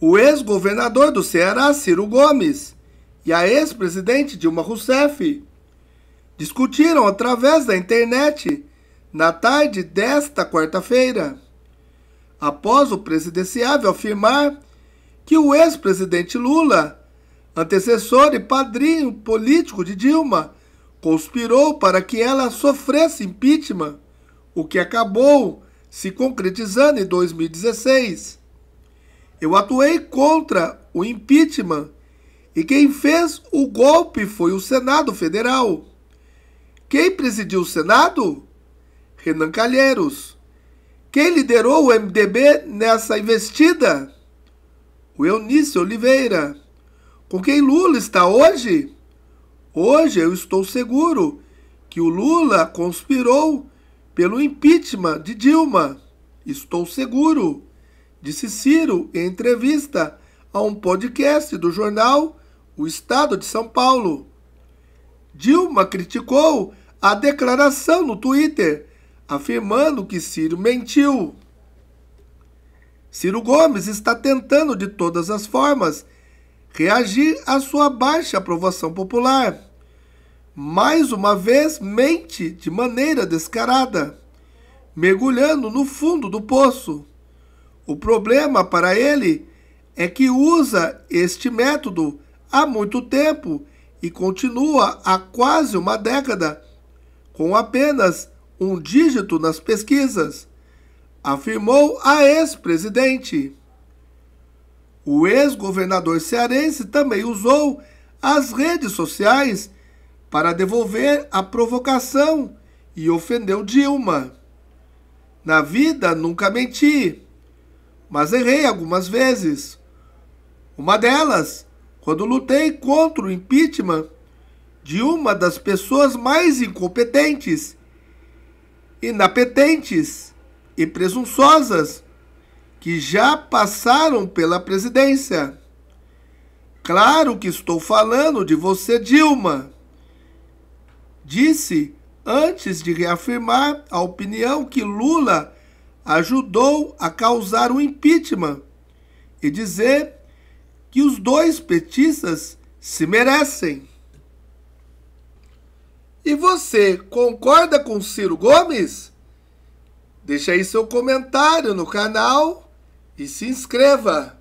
o ex-governador do Ceará, Ciro Gomes, e a ex-presidente Dilma Rousseff discutiram através da internet na tarde desta quarta-feira, após o presidenciável afirmar que o ex-presidente Lula, antecessor e padrinho político de Dilma, conspirou para que ela sofresse impeachment, o que acabou se concretizando em 2016. Eu atuei contra o impeachment e quem fez o golpe foi o Senado Federal. Quem presidiu o Senado? Renan Calheiros. Quem liderou o MDB nessa investida? O Eunício Oliveira. Com quem Lula está hoje? Hoje eu estou seguro que o Lula conspirou pelo impeachment de Dilma. Estou seguro disse Ciro em entrevista a um podcast do jornal O Estado de São Paulo. Dilma criticou a declaração no Twitter, afirmando que Ciro mentiu. Ciro Gomes está tentando de todas as formas reagir à sua baixa aprovação popular. Mais uma vez, mente de maneira descarada, mergulhando no fundo do poço. O problema para ele é que usa este método há muito tempo e continua há quase uma década com apenas um dígito nas pesquisas, afirmou a ex-presidente. O ex-governador cearense também usou as redes sociais para devolver a provocação e ofendeu Dilma. Na vida nunca menti mas errei algumas vezes. Uma delas, quando lutei contra o impeachment de uma das pessoas mais incompetentes, inapetentes e presunçosas que já passaram pela presidência. Claro que estou falando de você, Dilma. Disse antes de reafirmar a opinião que Lula ajudou a causar o impeachment e dizer que os dois petistas se merecem. E você concorda com Ciro Gomes? Deixe aí seu comentário no canal e se inscreva.